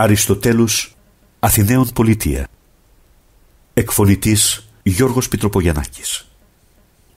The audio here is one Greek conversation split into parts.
Αριστοτέλους Αθηναίων Πολιτεία Εκφωνητής Γιώργος Πιτροπογιαννάκης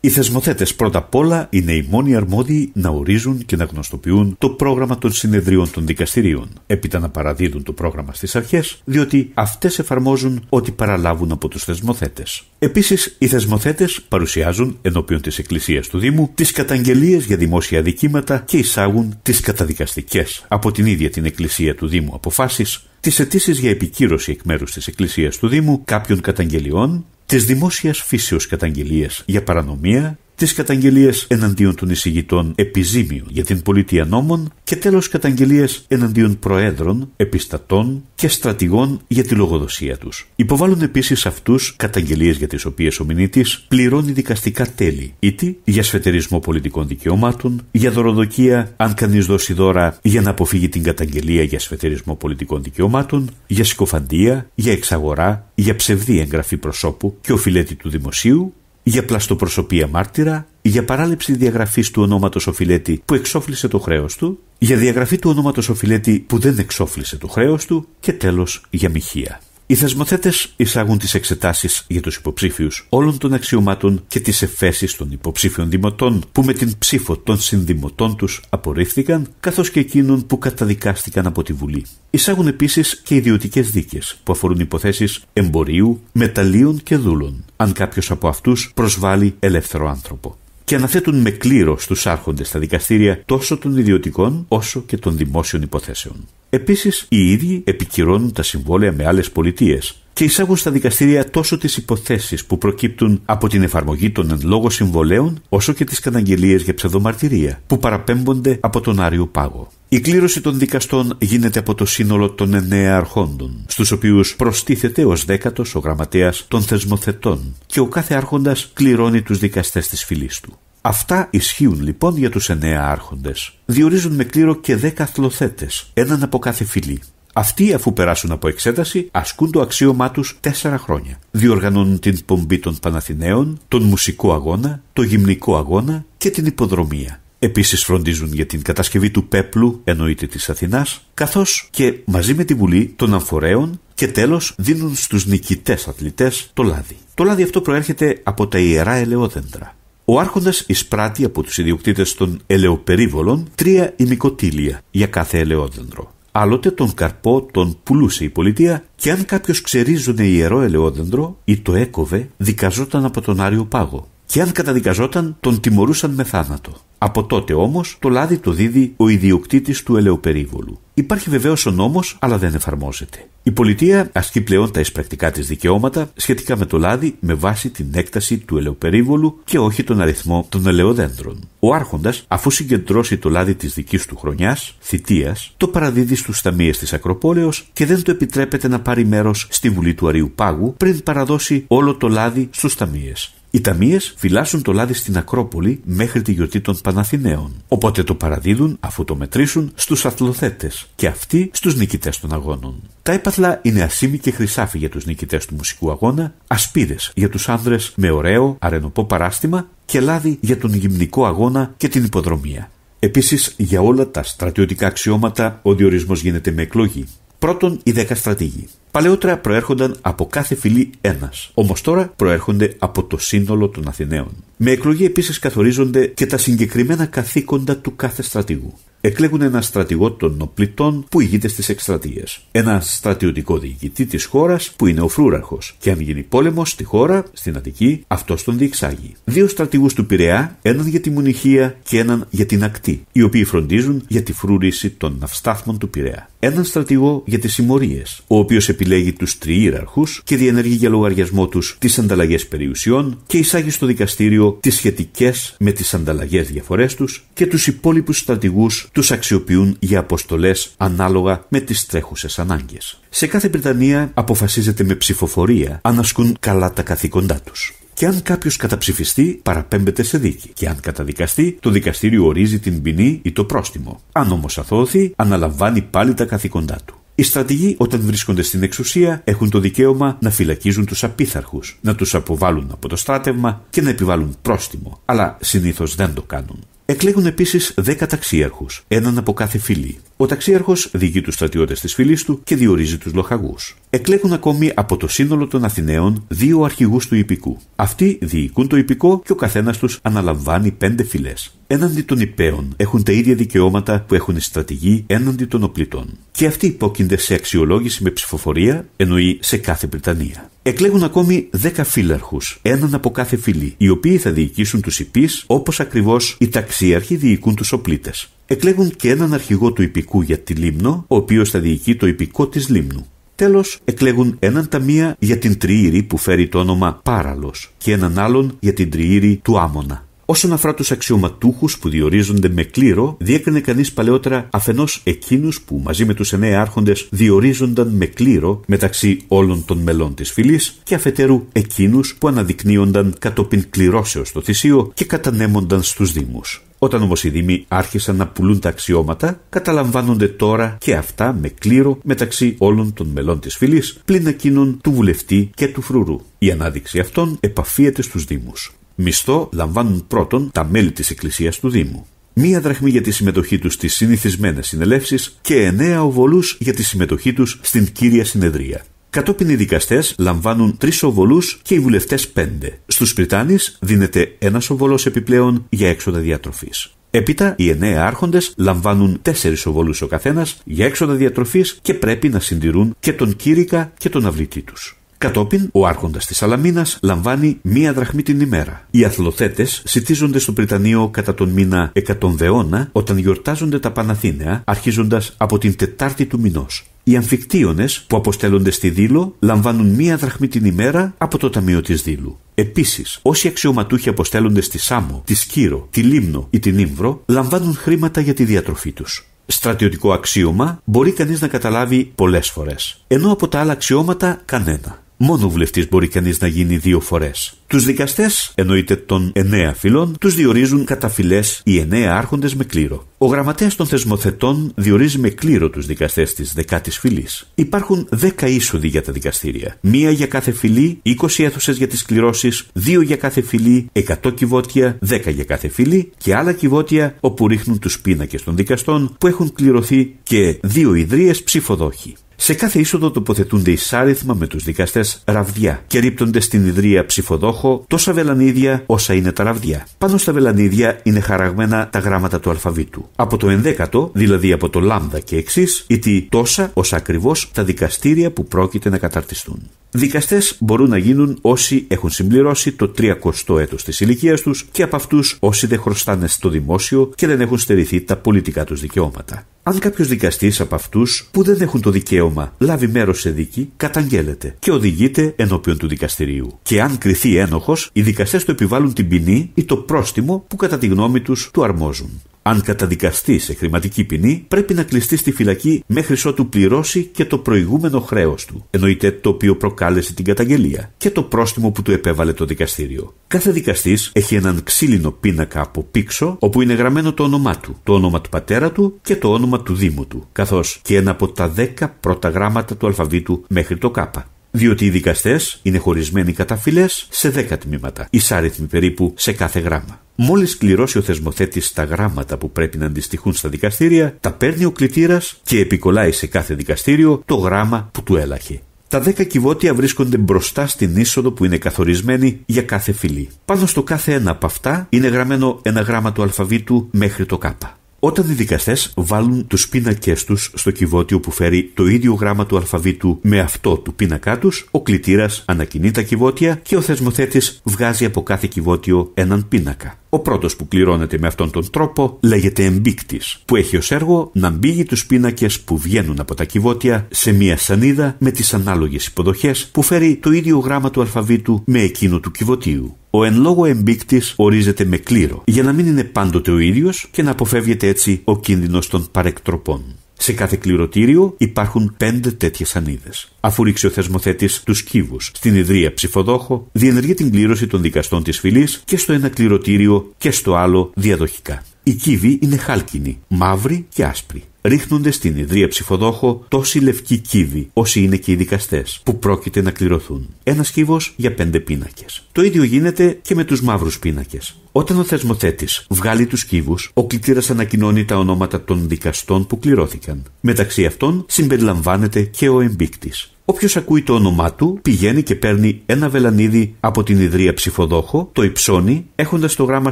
οι θεσμοθέτες πρώτα απ' όλα είναι οι μόνοι αρμόδιοι να ορίζουν και να γνωστοποιούν το πρόγραμμα των συνεδρίων των δικαστηρίων. Έπειτα να παραδίδουν το πρόγραμμα στις αρχές, διότι αυτές εφαρμόζουν ό,τι παραλάβουν από τους θεσμοθέτες. Επίσης, οι θεσμοθέτες παρουσιάζουν ενώπιον της Εκκλησίας του Δήμου τις καταγγελίες για δημόσια δικήματα και εισάγουν τις καταδικαστικές από την ίδια την Εκκλησία του Δήμου αποφάσεις τις αιτήσεις για επικύρωση εκ μέρους της Εκκλησίας του Δήμου κάποιων καταγγελιών τις δημόσιας φύσεως καταγγελίες για παρανομία τις καταγγελίες εναντίον των εισηγητών επιζήμιων για την πολιτεία νόμων και τέλος καταγγελίες εναντίον προέδρων, επιστατών και στρατηγών για τη λογοδοσία τους. Υποβάλλουν επίσης αυτούς καταγγελίες για τις οποίες ο μηνύτης πληρώνει δικαστικά τέλη, είτε για σφετερισμό πολιτικών δικαιωμάτων, για δωροδοκία αν κανείς δώσει δώρα για να αποφύγει την καταγγελία για σφετερισμό πολιτικών δικαιωμάτων, για συκοφαντία, για εξαγορά, για ψευδή εγγραφή προσώπου και οφειλέτη του δημοσίου για πλαστοπροσωπία μάρτυρα, για παράληψη διαγραφής του ονόματος οφειλέτη που εξόφλησε το χρέος του, για διαγραφή του ονόματος οφειλέτη που δεν εξόφλησε το χρέος του και τέλος για μοιχεία. Οι θεσμοθέτες εισάγουν τις εξετάσεις για τους υποψήφιους όλων των αξιωμάτων και τις εφέσεις των υποψήφιων δημοτών που με την ψήφο των συνδημοτών τους απορρίφθηκαν, καθώς και εκείνων που καταδικάστηκαν από τη Βουλή. Εισάγουν επίσης και ιδιωτικές δίκες που αφορούν υποθέσεις εμπορίου, μεταλλίων και δούλων, αν κάποιος από αυτούς προσβάλλει ελεύθερο άνθρωπο και αναθέτουν με κλήρο στους άρχοντες στα δικαστήρια τόσο των ιδιωτικών όσο και των δημόσιων υποθέσεων. Επίσης, οι ίδιοι επικυρώνουν τα συμβόλαια με άλλες πολιτείες και εισάγουν στα δικαστήρια τόσο τις υποθέσεις που προκύπτουν από την εφαρμογή των εν λόγω συμβολέων, όσο και τις καταγγελίες για ψευδομαρτυρία που παραπέμπονται από τον Άριο Πάγο. Η κλήρωση των δικαστών γίνεται από το σύνολο των εννέα αρχόντων, στους οποίους προστίθεται ω δέκατος ο γραμματέας των θεσμοθετών και ο κάθε άρχοντας κληρώνει τους δικαστές της φυλής του. Αυτά ισχύουν λοιπόν για τους εννέα άρχοντες. Διορίζουν με κλήρο και δέκα θλοθέτες, έναν από κάθε φυλή. Αυτοί, αφού περάσουν από εξέταση, ασκούν το αξίωμά τους τέσσερα χρόνια. Διοργανώνουν την πομπή των Παναθηναίων, τον μουσικό αγώνα, το γυμνικό αγώνα και την υποδρομία. Επίσης φροντίζουν για την κατασκευή του πέπλου, εννοείται της Αθηνάς, καθώς και μαζί με τη Βουλή των Αμφορέων και τέλος δίνουν στους νικητές αθλητές το λάδι. Το λάδι αυτό προέρχεται από τα ιερά ελαιόδεντρα. Ο άρχοντας εισπράττει από τους ιδιοκτήτες των ελαιοπερίβολων τρία ημικοτήλια για κάθε ελαιόδεντρο. Άλλοτε τον καρπό τον πουλούσε η πολιτεία και αν κάποιος ξερίζωνε ιερό ελαιόδεντρο ή το έκοβε δικαζόταν από τον Άριο Πάγο και αν καταδικαζόταν τον τιμωρούσαν με θάνατο. Από τότε όμως το λάδι το δίδει ο ιδιοκτήτης του ελαιοπερίβολου. Υπάρχει βεβαίως ο νόμος, αλλά δεν εφαρμόζεται. Η πολιτεία ασκεί πλέον τα εισπρακτικά της δικαιώματα σχετικά με το λάδι με βάση την έκταση του ελαιοπερίβολου και όχι τον αριθμό των ελαιοδέντρων. Ο Άρχοντας, αφού συγκεντρώσει το λάδι της δικής του χρονιάς, θητείας, το παραδίδει στους ταμείες της Ακροπόλεως και δεν του επιτρέπεται να πάρει μέρος στη Βουλή του Αριού Πάγου πριν παραδώσει όλο το λάδι στους ταμείες. Οι ταμείες φυλάσσουν το λάδι στην Ακρόπολη μέχρι τη γιορτή των Παναθηναίων. Οπότε το παραδίδουν αφού το μετρήσουν στους αθλοθέτες και αυτοί στους νικητές των αγώνων. Τα έπαθλα είναι ασίμι και χρυσάφι για τους νικητές του μουσικού αγώνα, ασπίδες για τους άνδρες με ωραίο αρενοπό παράστημα και λάδι για τον γυμνικό αγώνα και την υποδρομία. Επίσης για όλα τα στρατιωτικά αξιώματα ο διορισμός γίνεται με εκλογή. Πρώτον, οι 10 στρατηγοί. Παλαιότερα προέρχονταν από κάθε φυλή ένας, όμως τώρα προέρχονται από το σύνολο των Αθηναίων. Με εκλογή επίσης καθορίζονται και τα συγκεκριμένα καθήκοντα του κάθε στρατηγού. Εκλέγουν ένα στρατηγό των οπλιτών που ηγείται στις εκστρατείες. Ένα στρατιωτικό διοικητή της χώρας που είναι ο φρούραρχος. Και αν γίνει πόλεμος στη χώρα, στην Αττική, αυτός τον διεξάγει. Δύο στρατηγούς του Πειραιά, έναν για τη Μουνυχία και έναν για την Ακτή, οι οποίοι φροντίζουν για τη φρούρηση των ναυστάθμων του Πειραιά. Έναν στρατηγό για τις συμμορίες, ο οποίος επιλέγει τους τριήραρχους και διενεργεί για λογαριασμό τους τις ανταλλαγές περιουσιών και εισάγει στο δικαστήριο τις σχετικές με τις ανταλλαγές διαφορές τους και τους υπόλοιπους στρατηγούς τους αξιοποιούν για αποστολές ανάλογα με τις τρέχουσες ανάγκες. Σε κάθε Βρετανία αποφασίζεται με ψηφοφορία αν ασκούν καλά τα καθήκοντά τους. Και αν κάποιος καταψηφιστεί, παραπέμπεται σε δίκη. Και αν καταδικαστεί, το δικαστήριο ορίζει την ποινή ή το πρόστιμο. Αν όμως αθώθει, αναλαμβάνει πάλι τα καθήκοντά του. Οι στρατηγοί όταν βρίσκονται στην εξουσία έχουν το δικαίωμα να φυλακίζουν τους απίθαρχους, να τους αποβάλουν από το στράτευμα και να επιβάλλουν πρόστιμο, αλλά συνήθως δεν το κάνουν. Εκλέγουν επίσης 10 ταξίαρχους, έναν από κάθε φυλή. Ο ταξίαρχος διηγεί τους στρατιώτες της φυλής του και διορίζει τους λοχαγούς. Εκλέγουν ακόμη από το σύνολο των Αθηναίων δύο αρχηγούς του υπηκού. Αυτοί διοικούν το υπηκό και ο καθένας τους αναλαμβάνει πέντε φυλές. Έναντι των υπέων έχουν τα ίδια δικαιώματα που έχουν οι στρατηγοί έναντι των οπλιτών. Και αυτοί υπόκεινται σε αξιολόγηση με ψηφοφορία, εννοεί σε κάθε Βρετανία. Εκλέγουν ακόμη 10 φύλαρχους, έναν από κάθε φυλή, οι οποίοι θα διοικήσουν τους υπείς όπως ακριβώς οι ταξίαρχοι διοικούν τους οπλίτες. Εκλέγουν και έναν αρχηγό του υπηκού για τη Λίμνο, ο οποίος θα διοικεί το υπηκό της Λίμνου. Τέλος, εκλέγουν έναν ταμεία για την τριήρη που φέρει το όνομα πάραλος και έναν άλλον για την τριήρη του Άμονα. Όσον αφορά τους αξιωματούχους που διορίζονται με κλήρο, διέκρινε κανείς παλαιότερα αφενός εκείνους που μαζί με τους εννέα άρχοντες διορίζονταν με κλήρο μεταξύ όλων των μελών της φυλής, και αφετέρου εκείνους που αναδεικνύονταν κατόπιν κληρώσεως στο θυσίο και κατανέμονταν στους Δήμους. Όταν όμως οι Δήμοι άρχισαν να πουλούν τα αξιώματα, καταλαμβάνονται τώρα και αυτά με κλήρο μεταξύ όλων των μελών της φυλής, πλην εκείνων του βουλευτή και του φρουρού. Η ανάδειξη αυτών επαφίεται στους Δήμους. Μισθό λαμβάνουν πρώτον τα μέλη της Εκκλησίας του Δήμου. Μία δραχμή για τη συμμετοχή τους στις συνηθισμένες συνελεύσεις και εννέα οβολούς για τη συμμετοχή τους στην κύρια συνεδρία. Κατόπιν οι δικαστές λαμβάνουν τρεις σοβολού και οι βουλευτές πέντε. Στους Πριτάνης δίνεται ένας σοβολό επιπλέον για έξοδα διατροφής. Έπειτα, οι εννέα άρχοντες λαμβάνουν τέσσερις οβολούς ο καθένας για έξοδα διατροφής και πρέπει να συντηρούν και τον κήρυκα και τον αυλητή τους. Κατόπιν, ο άρχοντας της Αλαμίνα λαμβάνει μία δραχμή την ημέρα. Οι αθλοθέτες συτίζονται στο Πριτανείο κατά τον μήνα Εκατονδεώνα όταν γιορτάζονται τα Παναθήνεα, αρχίζοντας από την Τετάρτη του μηνός. Οι αμφικτίονες που αποστέλλονται στη Δήλο λαμβάνουν μία δραχμή την ημέρα από το Ταμείο της Δήλου. Επίσης, όσοι αξιωματούχοι αποστέλλονται στη Σάμο, τη Σκύρο, τη Λίμνο ή την Ήμβρο λαμβάνουν χρήματα για τη διατροφή τους. Στρατιωτικό αξίωμα μπορεί κανείς να καταλάβει πολλές φορές. Ενώ από τα άλλα αξιώματα κανένα. Μόνο βουλευτής μπορεί κανείς να γίνει δύο φορές. Τους δικαστές, εννοείται των εννέα φυλών, τους διορίζουν κατά φυλέ οι εννέα άρχοντες με κλήρο. Ο γραμματέας των θεσμοθετών διορίζει με κλήρο τους δικαστές της δεκάτης φυλής. Υπάρχουν δέκα είσοδοι για τα δικαστήρια. Μία για κάθε φυλή, είκοσι αίθουσες για τις κληρώσεις, δύο για κάθε φυλή, εκατό κυβότια, δέκα για κάθε φυλή και άλλα κυβότια όπου ρίχνουν τους πίνακες των δικαστών που έχουν κληρωθεί και δύο ιδρύες ψηφοδόχοι. Σε κάθε είσοδο τοποθετούνται εισάριθμα με τους δικαστές ραβδιά και ρίπτονται στην ιδρία ψηφοδόχο τόσα βελανίδια όσα είναι τα ραβδιά. Πάνω στα βελανίδια είναι χαραγμένα τα γράμματα του αλφαβήτου. Από το ενδέκατο, δηλαδή από το λάμδα και εξής, τι τόσα όσα ακριβώς τα δικαστήρια που πρόκειται να καταρτιστούν. Δικαστές μπορούν να γίνουν όσοι έχουν συμπληρώσει το τριακοστό ο έτος της ηλικίας τους και από αυτούς όσοι δεν χρωστάνε στο δημόσιο και δεν έχουν στερηθεί τα πολιτικά τους δικαιώματα. Αν κάποιος δικαστής από αυτούς που δεν έχουν το δικαίωμα λάβει μέρος σε δίκη, καταγγέλλεται και οδηγείται ενώπιον του δικαστηρίου. Και αν κριθεί ένοχος, οι δικαστές του επιβάλλουν την ποινή ή το πρόστιμο που κατά τη γνώμη τους του αρμόζουν. Αν καταδικαστείς σε χρηματική ποινή, πρέπει να κλειστείς στη φυλακή μέχρι ότου πληρώσει και το προηγούμενο χρέος του, εννοείται το οποίο προκάλεσε την καταγγελία, και το πρόστιμο που του επέβαλε το δικαστήριο. Κάθε δικαστής έχει έναν ξύλινο πίνακα από πίξο, όπου είναι γραμμένο το όνομά του, το όνομα του πατέρα του και το όνομα του Δήμου του, καθώς και ένα από τα 10 πρώτα γράμματα του αλφαβήτου μέχρι το Κάπα διότι οι δικαστές είναι χωρισμένοι κατά φυλές σε 10 τμήματα, ισάριθμοι περίπου σε κάθε γράμμα. Μόλις κληρώσει ο θεσμοθέτης τα γράμματα που πρέπει να αντιστοιχούν στα δικαστήρια, τα παίρνει ο κλητήρας και επικολλάει σε κάθε δικαστήριο το γράμμα που του έλαχε. Τα 10 κυβότια βρίσκονται μπροστά στην είσοδο που είναι καθορισμένη για κάθε φυλή. Πάνω στο κάθε ένα από αυτά είναι γραμμένο ένα γράμμα του αλφαβήτου μέχρι το κάπα. Όταν οι δικαστές βάλουν τους πίνακές τους στο κυβότιο που φέρει το ίδιο γράμμα του αλφαβήτου με αυτό του πίνακά τους, ο κλητήρας ανακοινεί τα κυβότια και ο θεσμοθέτης βγάζει από κάθε κυβότιο έναν πίνακα. Ο πρώτος που πληρώνεται με αυτόν τον τρόπο λέγεται εμπίκτης, που έχει ως έργο να μπήγει τους πίνακες που βγαίνουν από τα κυβότια σε μία σανίδα με τις ανάλογες υποδοχές που φέρει το ίδιο γράμμα του αλφαβήτου με εκείνο του κυβωτίου. Ο εν λόγω εμπίκτης ορίζεται με κλήρο, για να μην είναι πάντοτε ο ίδιος και να αποφεύγεται έτσι ο κίνδυνος των παρεκτροπών. Σε κάθε κληροτήριο υπάρχουν πέντε τέτοιες σανίδες. Αφού ρίξει ο θεσμοθέτης τους κύβους στην Ιδρύα ψηφοδόχο, διενεργεί την κλήρωση των δικαστών της φυλής και στο ένα κληρωτήριο και στο άλλο διαδοχικά. Οι κύβοι είναι χάλκινοι, μαύροι και άσπροι. Ρίχνονται στην ιδρία ψηφοδόχο τόσοι λευκοί κύβοι, όσοι είναι και οι δικαστές, που πρόκειται να κληρωθούν. Ένας κύβο για πέντε πίνακες. Το ίδιο γίνεται και με τους μαύρους πίνακες. Όταν ο θεσμοθέτης βγάλει τους κύβου, ο κλητήρας ανακοινώνει τα ονόματα των δικαστών που κληρώθηκαν. Μεταξύ αυτών συμπεριλαμβάνεται και ο εμπίκτης. Όποιος ακούει το όνομά του πηγαίνει και παίρνει ένα βελανίδι από την ιδρία ψηφοδόχο, το υψώνει έχοντας το γράμμα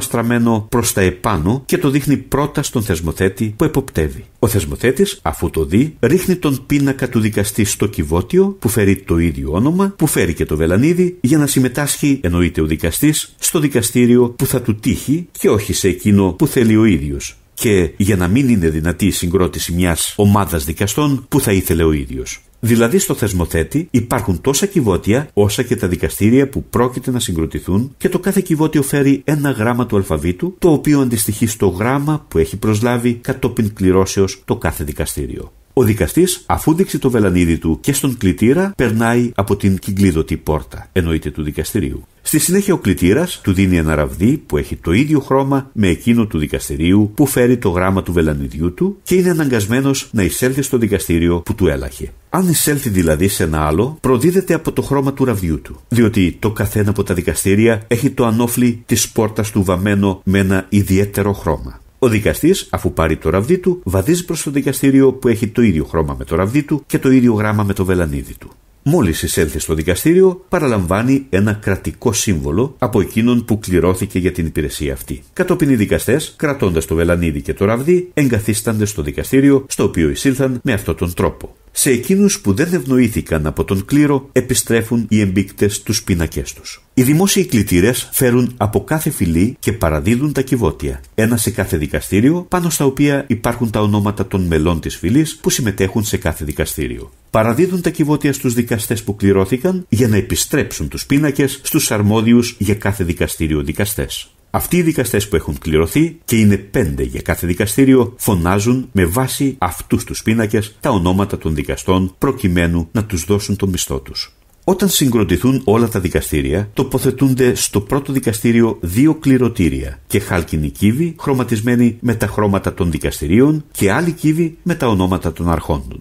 στραμμένο προς τα επάνω και το δείχνει πρώτα στον θεσμοθέτη που εποπτεύει. Ο θεσμοθέτης, αφού το δει, ρίχνει τον πίνακα του δικαστή στο κυβότιο που φέρει το ίδιο όνομα, που φέρει και το βελανίδι για να συμμετάσχει, εννοείται ο δικαστής, στο δικαστήριο που θα του τύχει και όχι σε εκείνο που θέλει ο ίδιος και για να μην είναι δυνατή η συγκρότηση μιας ομάδας δικαστών που θα ήθελε ο ίδιος. Δηλαδή στο θεσμοθέτη υπάρχουν τόσα κυβότια όσα και τα δικαστήρια που πρόκειται να συγκροτηθούν και το κάθε κυβότιο φέρει ένα γράμμα του αλφαβήτου το οποίο αντιστοιχεί στο γράμμα που έχει προσλάβει κατόπιν κληρώσεως το κάθε δικαστήριο. Ο δικαστής, αφού δείξει το βελανίδι του και στον κλητήρα, περνάει από την κυκλίδωτη πόρτα, εννοείται του δικαστηρίου. Στη συνέχεια ο κλητήρας του δίνει ένα ραβδί που έχει το ίδιο χρώμα με εκείνο του δικαστηρίου που φέρει το γράμμα του βελανιδιού του και είναι αναγκασμένος να εισέλθει στο δικαστήριο που του έλαχε. Αν εισέλθει δηλαδή σε ένα άλλο, προδίδεται από το χρώμα του ραβδιού του, διότι το καθένα από τα δικαστήρια έχει το ανώφλι της πόρτας του βαμμένο με ένα ιδιαίτερο χρώμα. Ο δικαστής, αφού πάρει το ραβδί του, βαδίζει προς το δικαστήριο που έχει το ίδιο χρώμα με το ραβδί του και το ίδιο γράμμα με το βελανίδι του. Μόλις εισέλθει στο δικαστήριο, παραλαμβάνει ένα κρατικό σύμβολο από εκείνον που κληρώθηκε για την υπηρεσία αυτή. Κατόπιν οι δικαστές, κρατώντας το βελανίδι και το ραβδί, εγκαθίστανται στο δικαστήριο στο οποίο εισήλθαν με αυτόν τον τρόπο. Σε εκείνους που δεν δευνοήθηκαν από τον κλήρο επιστρέφουν οι εμπίκτες τους πίνακές τους. Οι δημόσιοι κλητήρες φέρουν από κάθε φυλή και παραδίδουν τα κυβότια, ένα σε κάθε δικαστήριο, πάνω στα οποία υπάρχουν τα ονόματα των μελών της φυλής που συμμετέχουν σε κάθε δικαστήριο. Παραδίδουν τα κυβότια στους δικαστές που κληρώθηκαν για να επιστρέψουν τους πίνακες στους αρμόδιους για κάθε δικαστήριο δικαστές. Αυτοί οι δικαστές που έχουν κληρωθεί, και είναι πέντε για κάθε δικαστήριο, φωνάζουν με βάση αυτούς τους πίνακες τα ονόματα των δικαστών προκειμένου να τους δώσουν το μισθό τους. Όταν συγκροτηθούν όλα τα δικαστήρια, τοποθετούνται στο πρώτο δικαστήριο δύο κληρωτήρια και χάλκινη κύβη χρωματισμένη με τα χρώματα των δικαστηρίων και άλλη κύβη με τα ονόματα των αρχόντων.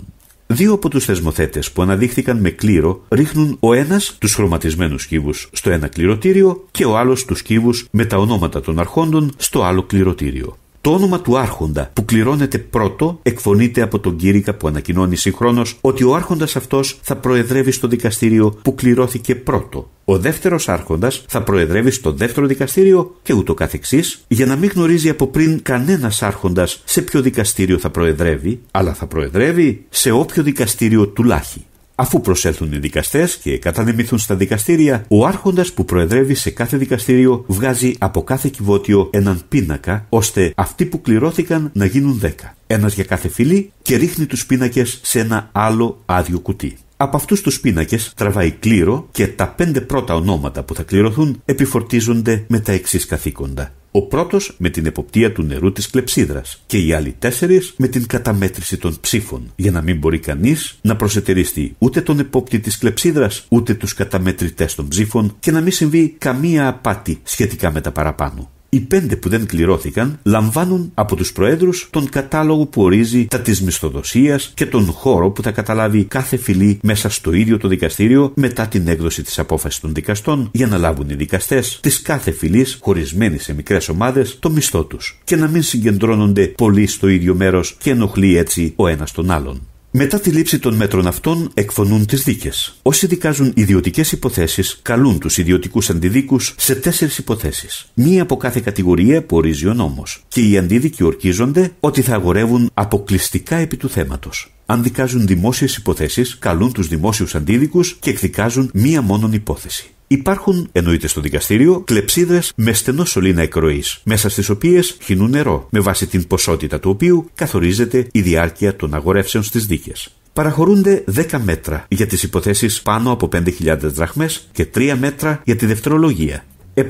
Δύο από τους θεσμοθέτες που αναδείχθηκαν με κλήρο ρίχνουν ο ένας τους χρωματισμένους κύβου στο ένα κληρωτήριο και ο άλλος τους κύβου με τα ονόματα των αρχόντων στο άλλο κληρωτήριο. Το όνομα του Άρχοντα που κληρώνεται πρώτο εκφωνείται από τον κύρικα που ανακοινώνει συγχρόνως ότι ο Άρχοντας αυτός θα προεδρεύει στο δικαστήριο που κληρώθηκε πρώτο. Ο δεύτερος Άρχοντας θα προεδρεύει στο δεύτερο δικαστήριο και ούτω καθεξής, για να μην γνωρίζει από πριν κανένας Άρχοντας σε ποιο δικαστήριο θα προεδρεύει, αλλά θα προεδρεύει σε όποιο δικαστήριο τουλάχιστον. Αφού προσέλθουν οι δικαστές και κατανεμηθούν στα δικαστήρια, ο Άρχοντας που προεδρεύει σε κάθε δικαστήριο βγάζει από κάθε κυβότιο έναν πίνακα, ώστε αυτοί που κληρώθηκαν να γίνουν 10. Ένας για κάθε φυλή και ρίχνει τους πίνακες σε ένα άλλο άδειο κουτί. Από αυτούς τους πίνακες τραβάει κλήρο και τα πέντε πρώτα ονόματα που θα κληρωθούν επιφορτίζονται με τα εξής καθήκοντα. Ο πρώτος με την εποπτεία του νερού της κλεψίδρας και οι άλλοι τέσσερις με την καταμέτρηση των ψήφων για να μην μπορεί κανείς να προσετεριστεί ούτε τον επόπτη της κλεψίδρας ούτε τους καταμετρητές των ψήφων και να μην συμβεί καμία απάτη σχετικά με τα παραπάνω. Οι πέντε που δεν κληρώθηκαν λαμβάνουν από τους προέδρους τον κατάλογο που ορίζει τα της μισθοδοσίας και τον χώρο που θα καταλάβει κάθε φυλή μέσα στο ίδιο το δικαστήριο μετά την έκδοση της απόφασης των δικαστών για να λάβουν οι δικαστές της κάθε φυλής χωρισμένη σε μικρές ομάδες το μισθό τους και να μην συγκεντρώνονται πολλοί στο ίδιο μέρος και ενοχλεί έτσι ο ένας τον άλλον. Μετά τη λήψη των μέτρων αυτών εκφωνούν τις δίκες. Όσοι δικάζουν ιδιωτικές υποθέσεις, καλούν τους ιδιωτικούς αντιδίκους σε τέσσερις υποθέσεις. Μία από κάθε κατηγορία που ορίζει ο νόμος. Και οι αντίδικοι ορκίζονται ότι θα αγορεύουν αποκλειστικά επί του θέματος. Αν δικάζουν δημόσιες υποθέσεις, καλούν τους δημόσιους αντίδικους και εκδικάζουν μία μόνον υπόθεση. Υπάρχουν, εννοείται στο δικαστήριο, κλεψίδρε με στενό σωλήνα εκροή, μέσα στις οποίες χύνουν νερό, με βάση την ποσότητα του οποίου καθορίζεται η διάρκεια των αγορεύσεων στις δίκες. Παραχωρούνται 10 μέτρα για τις υποθέσεις πάνω από 5.000 δραχμές και 3 μέτρα για τη δευτερολογία.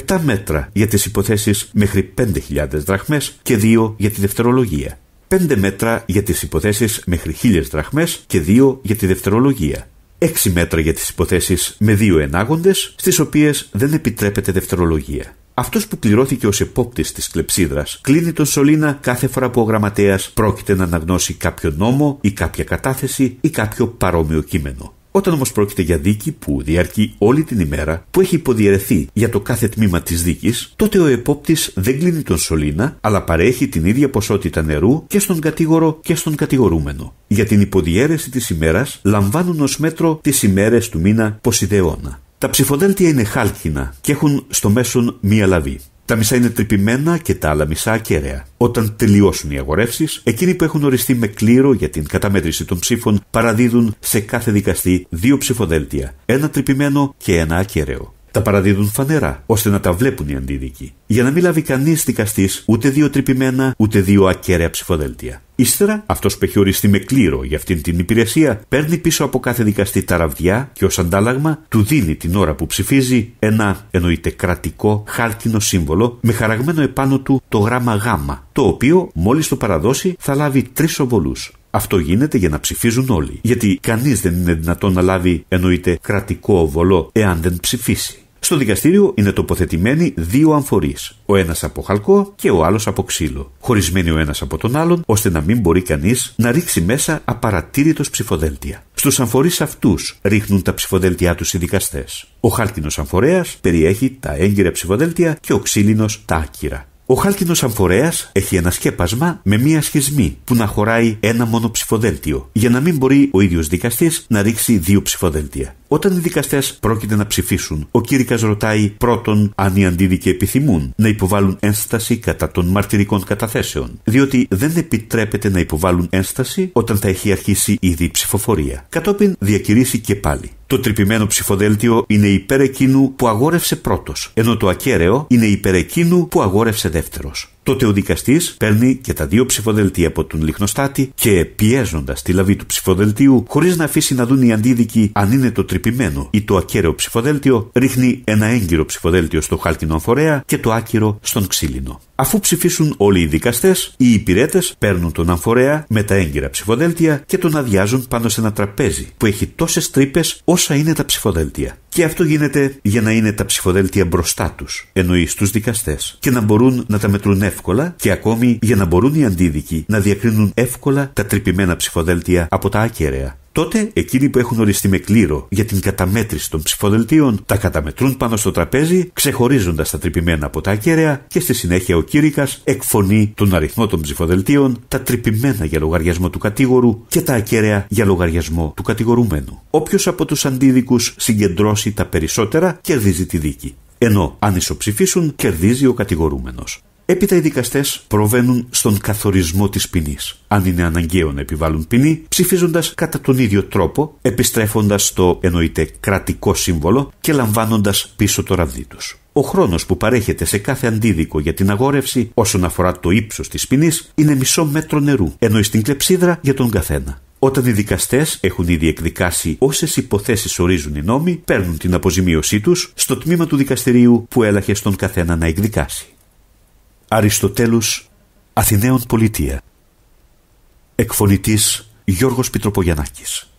7 μέτρα για τις υποθέσεις μέχρι 5.000 δραχμές και 2 για τη δευτερολογία. 5 μέτρα για τις υποθέσεις μέχρι 1.000 δραχμές και 2 για τη δευτερολογία έξι μέτρα για τις υποθέσεις με δύο ενάγοντες, στις οποίες δεν επιτρέπεται δευτερολογία. Αυτός που κληρώθηκε ως επόπτης της κλεψίδρας κλείνει τον σωλήνα κάθε φορά που ο γραμματέας πρόκειται να αναγνώσει κάποιο νόμο ή κάποια κατάθεση ή κάποιο παρόμοιο κείμενο. Όταν όμως πρόκειται για δίκη που διαρκεί όλη την ημέρα, που έχει υποδιαιρεθεί για το κάθε τμήμα της δίκης, τότε ο επόπτης δεν κλείνει τον σωλήνα, αλλά παρέχει την ίδια ποσότητα νερού και στον κατήγορο και στον κατηγορούμενο. Για την υποδιέρεση της ημέρας λαμβάνουν ως μέτρο τις ημέρες του μήνα Ποσειδεώνα. Τα ψηφοδέλτια είναι χάλκινα και έχουν στο μέσον μία λαβή. Τα μισά είναι τρυπημένα και τα άλλα μισά ακέραια. Όταν τελειώσουν οι αγορεύσεις, εκείνοι που έχουν οριστεί με κλήρο για την καταμέτρηση των ψήφων παραδίδουν σε κάθε δικαστή δύο ψηφοδέλτια, ένα τρυπημένο και ένα ακέραιο. Τα παραδίδουν φανερά, ώστε να τα βλέπουν οι αντίδικοι, για να μην λάβει κανείς δικαστής ούτε δύο τρυπημένα ούτε δύο ακέραια ψηφοδέλτια. Ύστερα, αυτός που έχει οριστεί με κλήρο για αυτήν την υπηρεσία, παίρνει πίσω από κάθε δικαστή τα ραβδιά και ως αντάλλαγμα του δίνει την ώρα που ψηφίζει ένα εννοείται κρατικό χάλκινο σύμβολο με χαραγμένο επάνω του το γράμμα Γ, το οποίο μόλις το παραδώσει θα λάβει τρεις οβολούς. Αυτό γίνεται για να ψηφίζουν όλοι. Γιατί κανείς δεν είναι δυνατόν να λάβει, εννοείται, κρατικό βολό εάν δεν ψηφίσει. Στο δικαστήριο είναι τοποθετημένοι δύο αμφορείς. Ο ένας από χαλκό και ο άλλος από ξύλο. Χωρισμένοι ο ένας από τον άλλον, ώστε να μην μπορεί κανείς να ρίξει μέσα απαρατήρητος ψηφοδέλτια. Στους αμφορείς αυτούς ρίχνουν τα ψηφοδέλτια τους οι δικαστές. Ο χάλκινος αμφορέας περιέχει τα έγκυρα ψηφοδέλτια και ο ξύλινος τα άκυρα. Ο χάλκινο αμφορέας έχει ένα σκέπασμα με μία σχισμή που να χωράει ένα μόνο ψηφοδέλτιο, για να μην μπορεί ο ίδιος δικαστής να ρίξει δύο ψηφοδέλτια. Όταν οι δικαστές πρόκειται να ψηφίσουν, ο κήρυκας ρωτάει πρώτον αν οι αντίδικοι επιθυμούν να υποβάλουν ένσταση κατά των μαρτυρικών καταθέσεων, διότι δεν επιτρέπεται να υποβάλουν ένσταση όταν θα έχει αρχίσει ήδη η ψηφοφορία. Κατόπιν διακηρύσει και πάλι. Το τρυπημένο ψηφοδέλτιο είναι υπέρ εκείνου που αγόρευσε πρώτος, ενώ το ακέραιο είναι υπέρ εκείνου που αγόρευσε δεύτερος τότε ο δικαστής παίρνει και τα δύο ψηφοδελτία από τον λιχνοστάτη και πιέζοντας τη λαβή του ψηφοδελτίου, χωρίς να αφήσει να δουν οι αντίδικοι αν είναι το τρυπημένο ή το ακέραιο ψηφοδέλτιο, ρίχνει ένα έγκυρο ψηφοδέλτιο στο χάλκινο αμφορέα και το άκυρο στον ξύλινο. Αφού ψηφίσουν όλοι οι δικαστές, οι υπηρέτες παίρνουν τον αμφορέα με τα έγκυρα ψηφοδέλτια και τον αδειάζουν πάνω σε ένα τραπέζι που έχει τόσες τρύπες όσα είναι τα ψηφοδέλτια. Και αυτό γίνεται για να είναι τα ψηφοδέλτια μπροστά τους, εννοεί στους δικαστές, και να μπορούν να τα μετρούν εύκολα και ακόμη για να μπορούν οι αντίδικοι να διακρίνουν εύκολα τα τρυπημένα ψηφοδέλτια από τα άκεραια. Τότε εκείνοι που έχουν οριστεί με κλήρο για την καταμέτρηση των ψηφοδελτίων τα καταμετρούν πάνω στο τραπέζι, ξεχωρίζοντας τα τρυπημένα από τα ακέραια και στη συνέχεια ο κήρυκας εκφωνεί τον αριθμό των ψηφοδελτίων, τα τρυπημένα για λογαριασμό του κατήγορου και τα ακέραια για λογαριασμό του κατηγορούμενου. Όποιος από τους αντίδικους συγκεντρώσει τα περισσότερα κερδίζει τη δίκη. Ενώ αν ισοψηφίσουν, κερδίζει ο κατηγορούμενος. Έπειτα οι δικαστέ προβαίνουν στον καθορισμό της ποινής. Αν είναι αναγκαίο να επιβάλλουν ποινή, ψηφίζοντας κατά τον ίδιο τρόπο, επιστρέφοντας το εννοείται κρατικό σύμβολο και λαμβάνοντας πίσω το ραβδί τους. Ο χρόνος που παρέχεται σε κάθε αντίδικο για την αγόρευση όσον αφορά το ύψος της ποινής είναι μισό μέτρο νερού, ενώ στην κλεψίδρα για τον καθένα. Όταν οι δικαστές έχουν ήδη εκδικάσει όσες υποθέσεις ορίζουν οι νόμοι, παίρνουν την αποζημίωσή τους στο τμήμα του δικαστηρίου που έλαχε στον καθένα να εκδικάσει. Αριστοτέλους Αθηναίων Πολιτεία Εκφωνητής Γιώργος Πιτροπογιαννάκης